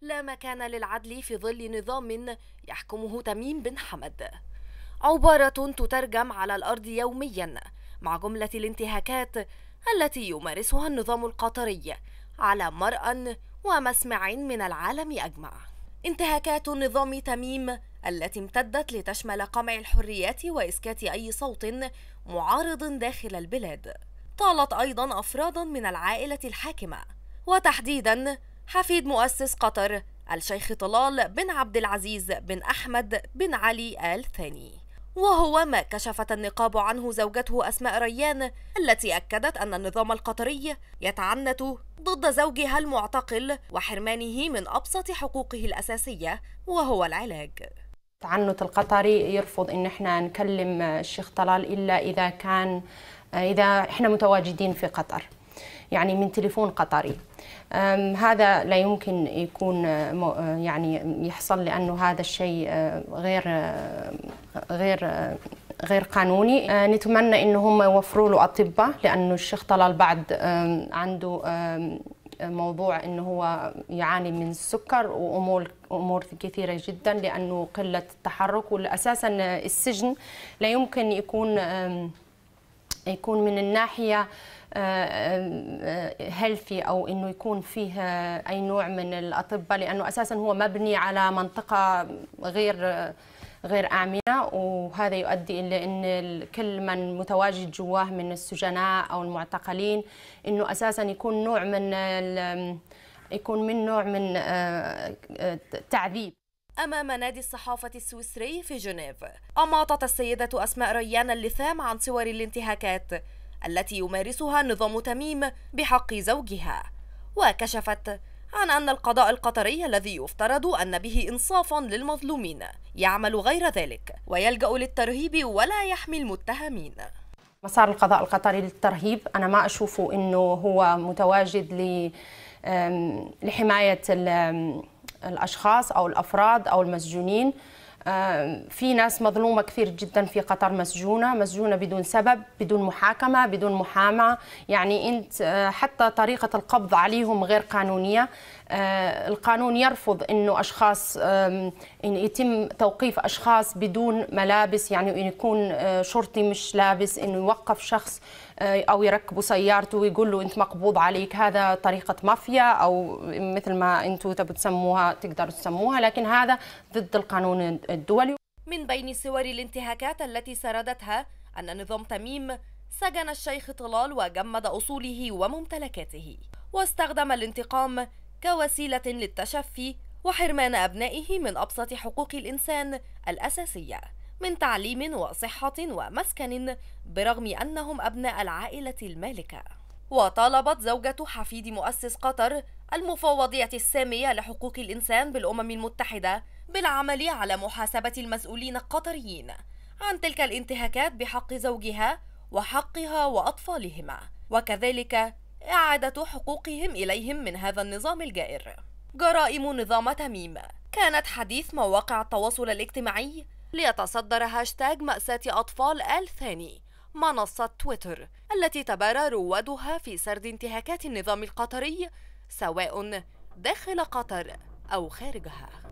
لا مكان للعدل في ظل نظام يحكمه تميم بن حمد عبارة تترجم على الأرض يوميا مع جملة الانتهاكات التي يمارسها النظام القطري على مرأى ومسمع من العالم أجمع انتهاكات نظام تميم التي امتدت لتشمل قمع الحريات وإسكات أي صوت معارض داخل البلاد طالت أيضا أفرادا من العائلة الحاكمة وتحديدا حفيد مؤسس قطر الشيخ طلال بن عبد العزيز بن أحمد بن علي آل ثاني وهو ما كشفت النقاب عنه زوجته أسماء ريان التي أكدت أن النظام القطري يتعنت ضد زوجها المعتقل وحرمانه من أبسط حقوقه الأساسية وهو العلاج تعنت القطري يرفض ان احنا نكلم الشيخ طلال الا اذا كان اذا احنا متواجدين في قطر يعني من تليفون قطري هذا لا يمكن يكون آه، آه، يعني يحصل لانه هذا الشيء آه، غير غير غير قانوني نتمنى ان هم يوفروا له اطباء لانه الشيخ طلال بعد عنده موضوع انه هو يعاني من السكر وامور امور كثيره جدا لانه قله التحرك واساسا السجن لا يمكن يكون يكون من الناحيه هيلثي آه، آه، او انه يكون فيه اي نوع من الاطباء لانه اساسا هو مبني على منطقه غير غير آمنة وهذا يؤدي إلى أن كل من متواجد جواه من السجناء أو المعتقلين أنه أساسا يكون نوع من يكون من نوع من آه، تعذيب أمام نادي الصحافة السويسري في جنيف أماطت السيدة أسماء ريان اللثام عن صور الانتهاكات التي يمارسها نظام تميم بحق زوجها وكشفت عن أن القضاء القطري الذي يفترض أن به إنصافا للمظلومين يعمل غير ذلك ويلجأ للترهيب ولا يحمي المتهمين مسار القضاء القطري للترهيب أنا ما أشوفه أنه هو متواجد لحماية الأشخاص أو الأفراد أو المسجونين في ناس مظلومه كثير جدا في قطر مسجونه مسجونه بدون سبب بدون محاكمه بدون محاماه يعني انت آه، حتى طريقه القبض عليهم غير قانونيه آه، القانون يرفض انه اشخاص إن يتم توقيف اشخاص بدون ملابس يعني ان يكون آه، شرطي مش لابس انه يوقف شخص او يركبوا سيارته ويقول له انت مقبوض عليك هذا طريقه مافيا او مثل ما انتم تبوا تسموها تقدروا تسموها لكن هذا ضد القانون الدولي من بين صور الانتهاكات التي سردتها أن نظام تميم سجن الشيخ طلال وجمد أصوله وممتلكاته واستخدم الانتقام كوسيلة للتشفي وحرمان أبنائه من أبسط حقوق الإنسان الأساسية من تعليم وصحة ومسكن برغم أنهم أبناء العائلة المالكة وطالبت زوجة حفيد مؤسس قطر المفوضية السامية لحقوق الإنسان بالأمم المتحدة بالعمل على محاسبة المسؤولين القطريين عن تلك الانتهاكات بحق زوجها وحقها وأطفالهما وكذلك إعادة حقوقهم إليهم من هذا النظام الجائر جرائم نظام تميم كانت حديث مواقع التواصل الاجتماعي ليتصدر هاشتاج مأساة أطفال آل ثاني منصة تويتر التي تبارى روادها في سرد انتهاكات النظام القطري سواء داخل قطر أو خارجها